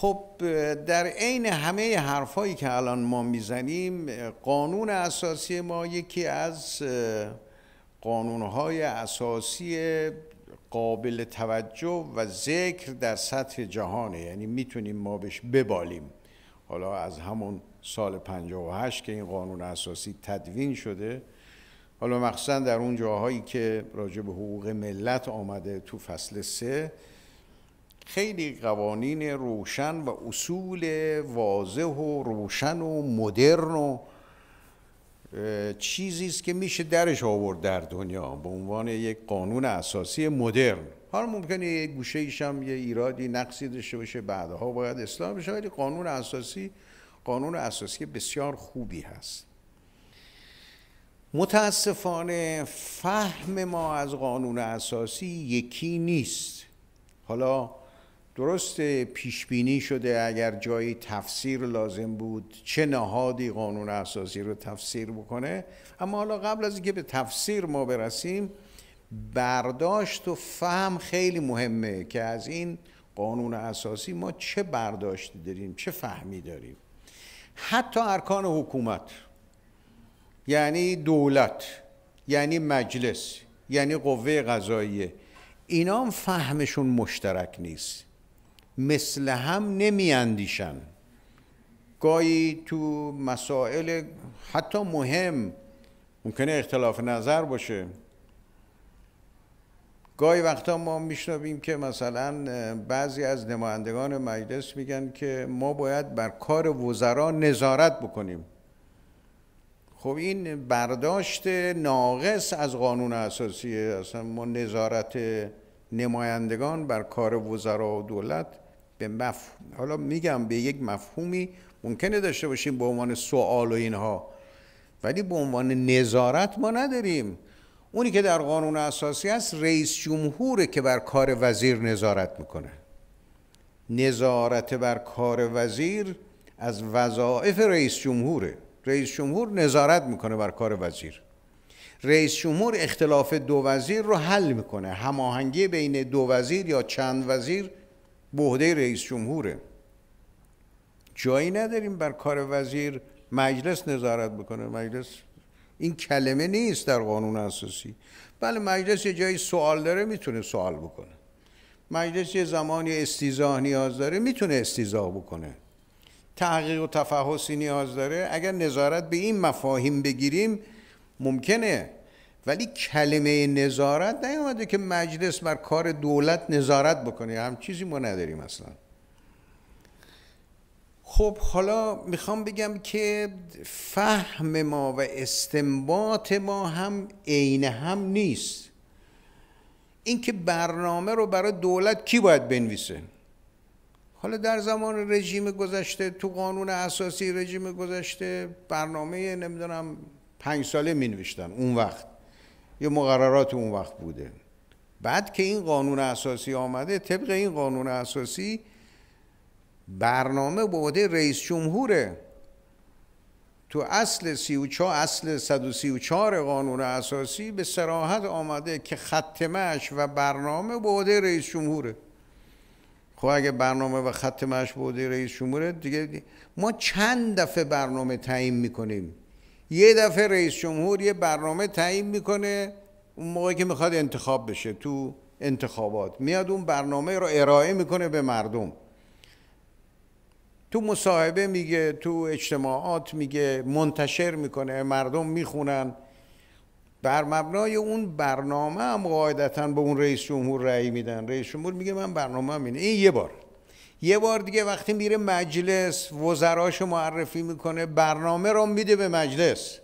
خب در عین همه حرفایی که الان ما میزنیم قانون اساسی ما یکی از قانونهای اساسی قابل توجه و ذکر در سطح جهانه یعنی میتونیم ما بهش ببالیم حالا از همون سال 58 که این قانون اساسی تدوین شده حالا مخصوصا در اون جاهایی که راجع به حقوق ملت آمده تو فصل سه خیلی قوانین روشن و اصول واضح و روشن و مدرن و چیزی است که میشه درش آورد در دنیا به عنوان یک قانون اساسی مدرن حالا ممکنه یک گوشه ایشم یه ایرادی نقصی داشته باشه بعدها باید اصلاح بشه ولی قانون اساسی قانون اساسی بسیار خوبی هست متاسفانه فهم ما از قانون اساسی یکی نیست حالا درست پیش بینی شده اگر جایی تفسیر لازم بود چه نهادی قانون اساسی رو تفسیر بکنه اما حالا قبل از اینکه به تفسیر ما برسیم برداشت و فهم خیلی مهمه که از این قانون اساسی ما چه برداشتی داریم چه فهمی داریم حتی ارکان حکومت یعنی دولت یعنی مجلس یعنی قوه قضاییه اینا هم فهمشون مشترک نیست مثل هم نمی اندیشن. تو مسائل حتی مهم ممکنه اختلاف نظر باشه گاهی وقتا ما میشنویم که مثلا بعضی از نمایندگان مجلس میگن که ما باید بر کار وزرا نظارت بکنیم خب این برداشت ناقص از قانون اساسی اصلا ما نظارت نمایندگان بر کار وزرا و دولت به حالا میگم به یک مفهومی ممکنه داشته باشیم به عنوان سوال و اینها ولی به عنوان نظارت ما نداریم اونی که در قانون اساسی است رئیس جمهوره که بر کار وزیر نظارت میکنه نظارت بر کار وزیر از وظایف رئیس جمهوره رئیس جمهور نظارت میکنه بر کار وزیر رئیس جمهور اختلاف دو وزیر رو حل میکنه هماهنگی بین دو وزیر یا چند وزیر به عهده رئیس جمهوره جایی نداریم بر کار وزیر مجلس نظارت بکنه مجلس این کلمه نیست در قانون اساسی بله مجلس یه جایی سوال داره میتونه سوال بکنه مجلس یه زمانی استیزاه نیاز داره میتونه استیزاه بکنه تحقیق و تفحصی نیاز داره اگر نظارت به این مفاهیم بگیریم ممکنه ولی کلمه نظارت نیومده که مجلس بر کار دولت نظارت بکنه هم چیزی ما نداریم اصلا خب حالا میخوام بگم که فهم ما و استنباط ما هم عین هم نیست اینکه برنامه رو برای دولت کی باید بنویسه حالا در زمان رژیم گذشته تو قانون اساسی رژیم گذشته برنامه نمیدونم پنج ساله می اون وقت یه مقررات اون وقت بوده بعد که این قانون اساسی آمده طبق این قانون اساسی برنامه بوده رئیس جمهوره تو اصل 34 اصل 134 قانون اساسی به سراحت آمده که ختمش و برنامه بوده رئیس جمهوره خب اگه برنامه و ختمش بوده رئیس جمهوره دیگه ما چند دفعه برنامه تعیین میکنیم یه دفعه رئیس جمهور یه برنامه تعیین میکنه اون موقعی که میخواد انتخاب بشه تو انتخابات میاد اون برنامه رو ارائه میکنه به مردم تو مصاحبه میگه تو اجتماعات میگه منتشر میکنه مردم میخونن بر مبنای اون برنامه هم قاعدتا به اون رئیس جمهور رأی میدن رئیس جمهور میگه من برنامه هم اینه این یه بار یه بار دیگه وقتی میره مجلس وزراش معرفی میکنه برنامه رو میده به مجلس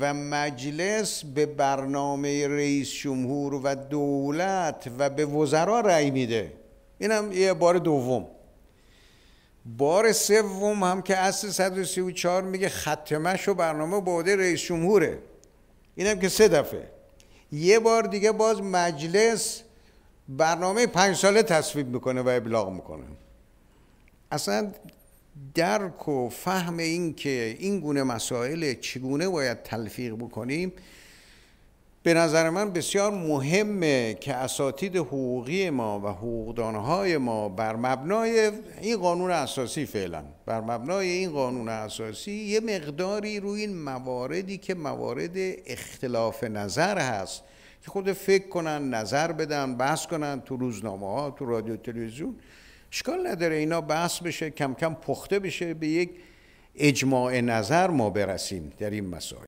و مجلس به برنامه رئیس جمهور و دولت و به وزرا رأی میده اینم یه بار دوم بار سوم هم که اصل 134 میگه ختمش و برنامه باده رئیس جمهوره اینم که سه دفعه یه بار دیگه باز مجلس برنامه پنج ساله تصویب میکنه و ابلاغ میکنه اصلا درک و فهم این که این گونه مسائل چگونه باید تلفیق بکنیم به نظر من بسیار مهمه که اساتید حقوقی ما و حقوقدانهای ما بر مبنای این قانون اساسی فعلا بر مبنای این قانون اساسی یه مقداری روی این مواردی که موارد اختلاف نظر هست که خود فکر کنن نظر بدن بحث کنن تو روزنامه ها تو رادیو تلویزیون اشکال نداره اینا بحث بشه کم کم پخته بشه به یک اجماع نظر ما برسیم در این مسائل